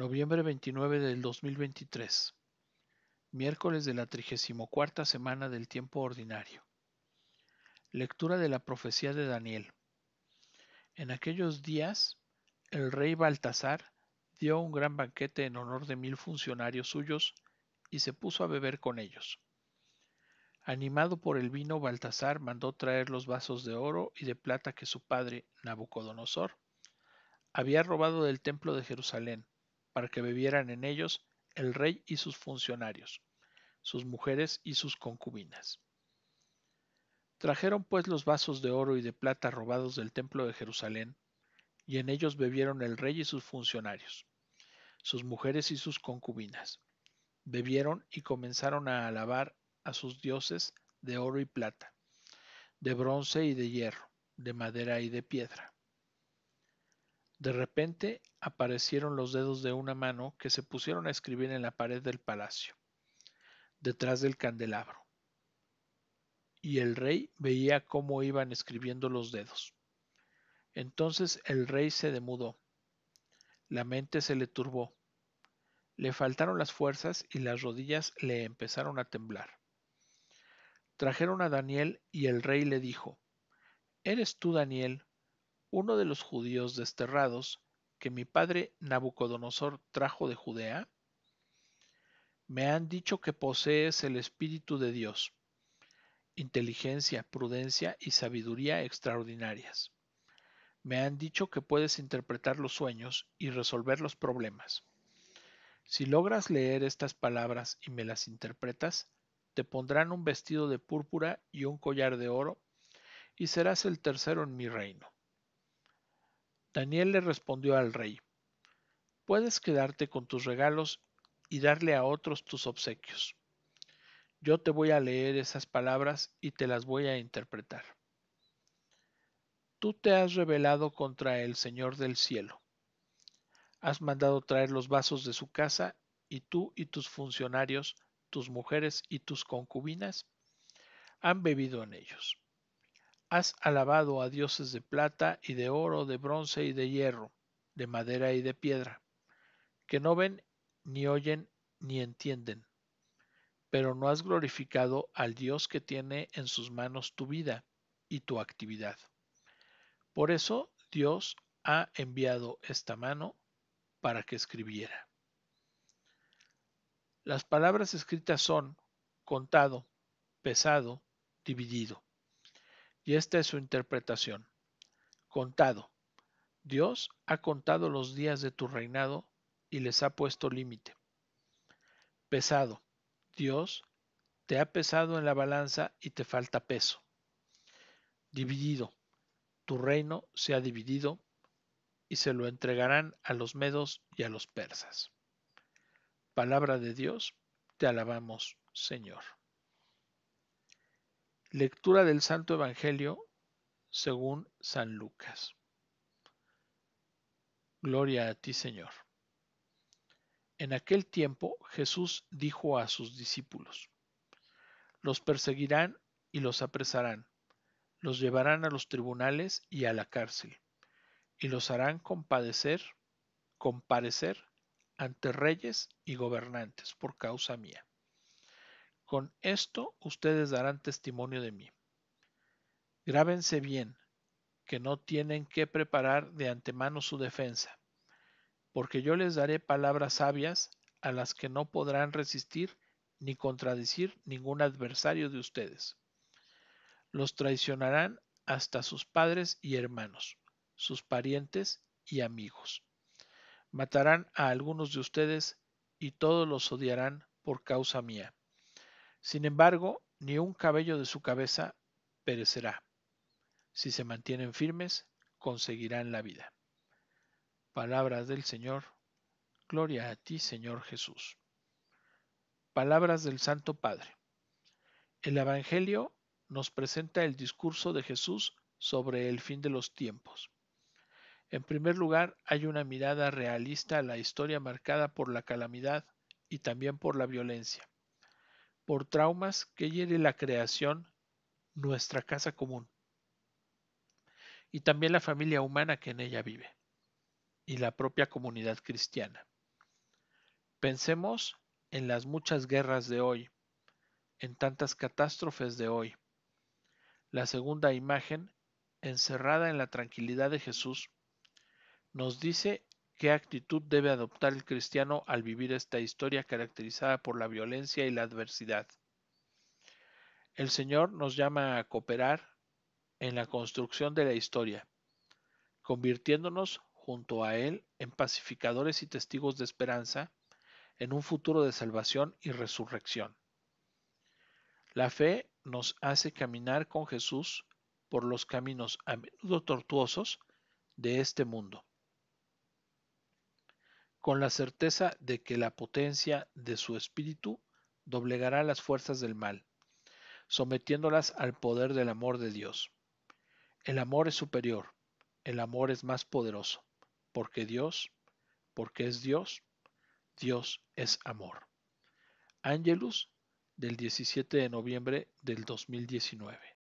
Noviembre 29 del 2023. Miércoles de la 34 semana del tiempo ordinario. Lectura de la profecía de Daniel. En aquellos días, el rey Baltasar dio un gran banquete en honor de mil funcionarios suyos y se puso a beber con ellos. Animado por el vino, Baltasar mandó traer los vasos de oro y de plata que su padre, Nabucodonosor, había robado del templo de Jerusalén, para que bebieran en ellos el rey y sus funcionarios, sus mujeres y sus concubinas. Trajeron pues los vasos de oro y de plata robados del templo de Jerusalén, y en ellos bebieron el rey y sus funcionarios, sus mujeres y sus concubinas. Bebieron y comenzaron a alabar a sus dioses de oro y plata, de bronce y de hierro, de madera y de piedra de repente aparecieron los dedos de una mano que se pusieron a escribir en la pared del palacio, detrás del candelabro. Y el rey veía cómo iban escribiendo los dedos. Entonces el rey se demudó. La mente se le turbó. Le faltaron las fuerzas y las rodillas le empezaron a temblar. Trajeron a Daniel y el rey le dijo, ¿Eres tú Daniel, uno de los judíos desterrados que mi padre Nabucodonosor trajo de Judea? Me han dicho que posees el Espíritu de Dios, inteligencia, prudencia y sabiduría extraordinarias. Me han dicho que puedes interpretar los sueños y resolver los problemas. Si logras leer estas palabras y me las interpretas, te pondrán un vestido de púrpura y un collar de oro, y serás el tercero en mi reino. Daniel le respondió al rey, puedes quedarte con tus regalos y darle a otros tus obsequios. Yo te voy a leer esas palabras y te las voy a interpretar. Tú te has rebelado contra el Señor del cielo. Has mandado traer los vasos de su casa y tú y tus funcionarios, tus mujeres y tus concubinas han bebido en ellos. Has alabado a dioses de plata y de oro, de bronce y de hierro, de madera y de piedra, que no ven, ni oyen, ni entienden. Pero no has glorificado al Dios que tiene en sus manos tu vida y tu actividad. Por eso Dios ha enviado esta mano para que escribiera. Las palabras escritas son contado, pesado, dividido. Y esta es su interpretación. Contado. Dios ha contado los días de tu reinado y les ha puesto límite. Pesado. Dios te ha pesado en la balanza y te falta peso. Dividido. Tu reino se ha dividido y se lo entregarán a los medos y a los persas. Palabra de Dios, te alabamos, Señor. Lectura del Santo Evangelio según San Lucas. Gloria a ti, Señor. En aquel tiempo Jesús dijo a sus discípulos, Los perseguirán y los apresarán, los llevarán a los tribunales y a la cárcel, y los harán compadecer, comparecer ante reyes y gobernantes por causa mía con esto ustedes darán testimonio de mí. Grábense bien que no tienen que preparar de antemano su defensa, porque yo les daré palabras sabias a las que no podrán resistir ni contradecir ningún adversario de ustedes. Los traicionarán hasta sus padres y hermanos, sus parientes y amigos. Matarán a algunos de ustedes y todos los odiarán por causa mía. Sin embargo, ni un cabello de su cabeza perecerá. Si se mantienen firmes, conseguirán la vida. Palabras del Señor. Gloria a ti, Señor Jesús. Palabras del Santo Padre. El Evangelio nos presenta el discurso de Jesús sobre el fin de los tiempos. En primer lugar, hay una mirada realista a la historia marcada por la calamidad y también por la violencia por traumas que hiere la creación, nuestra casa común, y también la familia humana que en ella vive, y la propia comunidad cristiana. Pensemos en las muchas guerras de hoy, en tantas catástrofes de hoy. La segunda imagen, encerrada en la tranquilidad de Jesús, nos dice ¿Qué actitud debe adoptar el cristiano al vivir esta historia caracterizada por la violencia y la adversidad? El Señor nos llama a cooperar en la construcción de la historia, convirtiéndonos junto a Él en pacificadores y testigos de esperanza en un futuro de salvación y resurrección. La fe nos hace caminar con Jesús por los caminos a menudo tortuosos de este mundo con la certeza de que la potencia de su espíritu doblegará las fuerzas del mal, sometiéndolas al poder del amor de Dios. El amor es superior, el amor es más poderoso, porque Dios, porque es Dios, Dios es amor. Angelus del 17 de noviembre del 2019.